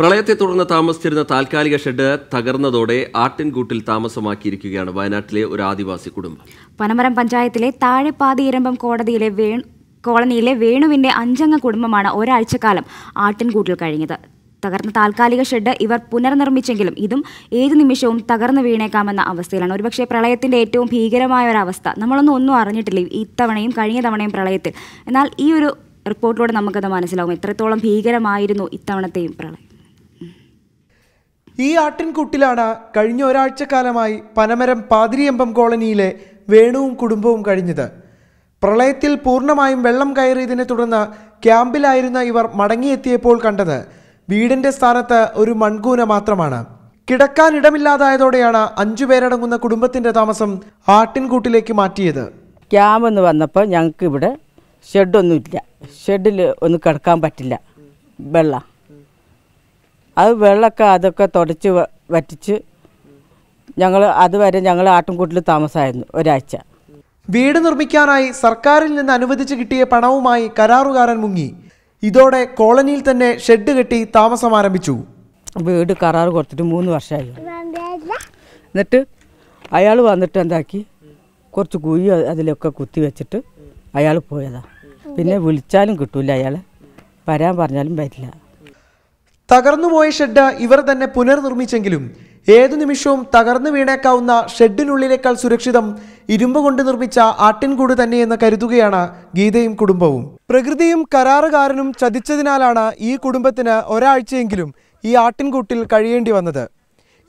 പ്രളയത്തെ തുടർന്ന് താമസിച്ചിരുന്ന താൽക്കാലിക ഷെഡ് തകർന്നതോടെ ആട്ടിൻകൂട്ടിൽ താമസമാക്കിയിരിക്കുകയാണ് വയനാട്ടിലെ ഒരു ആദിവാസി കുടുംബം പനമരം പഞ്ചായത്തിലെ താഴെപ്പാതി ഇരമ്പം കോടതിയിലെ വേ കോളനിയിലെ വേണുവിന്റെ അഞ്ചംഗ കുടുംബമാണ് ഒരാഴ്ചക്കാലം ആട്ടിൻകൂട്ടിൽ കഴിഞ്ഞത് തകർന്ന താൽക്കാലിക ഷെഡ് ഇവർ പുനർനിർമ്മിച്ചെങ്കിലും ഇതും ഏത് നിമിഷവും തകർന്നു വീണേക്കാമെന്ന അവസ്ഥയിലാണ് ഒരുപക്ഷേ പ്രളയത്തിന്റെ ഏറ്റവും ഭീകരമായ ഒരവസ്ഥ നമ്മളൊന്നും ഒന്നും അറിഞ്ഞിട്ടില്ല ഇത്തവണയും കഴിഞ്ഞ തവണയും പ്രളയത്തിൽ എന്നാൽ ഈ ഒരു റിപ്പോർട്ടിലൂടെ നമുക്കത് മനസ്സിലാവും എത്രത്തോളം ഭീകരമായിരുന്നു ഇത്തവണത്തെയും പ്രളയം ഈ ആട്ടിൻകൂട്ടിലാണ് കഴിഞ്ഞ ഒരാഴ്ച കാലമായി പനമരം പാതിരിയമ്പം കോളനിയിലെ വേണുവും കുടുംബവും കഴിഞ്ഞത് പ്രളയത്തിൽ പൂർണ്ണമായും വെള്ളം കയറിയതിനെ തുടർന്ന് ക്യാമ്പിലായിരുന്ന ഇവർ മടങ്ങിയെത്തിയപ്പോൾ കണ്ടത് വീടിന്റെ സ്ഥാനത്ത് ഒരു മൺകൂന മാത്രമാണ് കിടക്കാൻ ഇടമില്ലാതായതോടെയാണ് അഞ്ചു പേരടങ്ങുന്ന കുടുംബത്തിന്റെ താമസം ആട്ടിൻകൂട്ടിലേക്ക് മാറ്റിയത് ക്യാമ്പ് എന്ന് വന്നപ്പോൾ ഞങ്ങൾക്ക് ഇവിടെ ഷെഡൊന്നുമില്ല ഷെഡിൽ ഒന്നും കിടക്കാൻ പറ്റില്ല വെള്ളം അത് വെള്ളമൊക്കെ അതൊക്കെ തുടച്ച് വറ്റിച്ച് ഞങ്ങൾ അതുവരെ ഞങ്ങൾ ആട്ടുംകൂട്ടിൽ താമസമായിരുന്നു ഒരാഴ്ച വീട് നിർമ്മിക്കാനായി സർക്കാരിൽ നിന്ന് അനുവദിച്ച് കിട്ടിയ പണവുമായി കരാറുകാരൻ മുങ്ങി ഇതോടെ കോളനിയിൽ തന്നെ ഷെഡ് കെട്ടി താമസം ആരംഭിച്ചു വീട് കരാർ കൊടുത്തിട്ട് മൂന്ന് വർഷമായി എന്നിട്ട് അയാൾ വന്നിട്ട് എന്താക്കി കുറച്ച് കുഴി അതിലൊക്കെ കുത്തി വെച്ചിട്ട് അയാൾ പോയതാ പിന്നെ വിളിച്ചാലും കിട്ടൂല അയാൾ വരാൻ പറഞ്ഞാലും വരില്ല തകർന്നുപോയ ഷെഡ് ഇവർ തന്നെ പുനർനിർമ്മിച്ചെങ്കിലും ഏതു നിമിഷവും തകർന്നു വീണേക്കാവുന്ന ഷെഡിനുള്ളിലേക്കാൾ സുരക്ഷിതം ഇരുമ്പ് കൊണ്ട് നിർമ്മിച്ച ആട്ടിൻകൂട് തന്നെയെന്ന് കരുതുകയാണ് ഗീതയും കുടുംബവും പ്രകൃതിയും കരാറുകാരനും ചതിച്ചതിനാലാണ് ഈ കുടുംബത്തിന് ഒരാഴ്ചയെങ്കിലും ഈ ആട്ടിൻകൂട്ടിൽ കഴിയേണ്ടി വന്നത്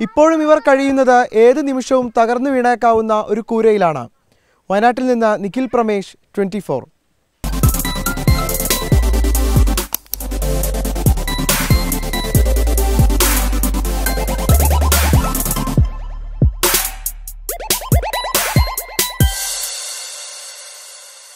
ഇപ്പോഴും ഇവർ കഴിയുന്നത് ഏത് നിമിഷവും തകർന്നു വീണേക്കാവുന്ന ഒരു കൂരയിലാണ് വയനാട്ടിൽ നിന്ന് നിഖിൽ പ്രമേഷ് ട്വൻറ്റി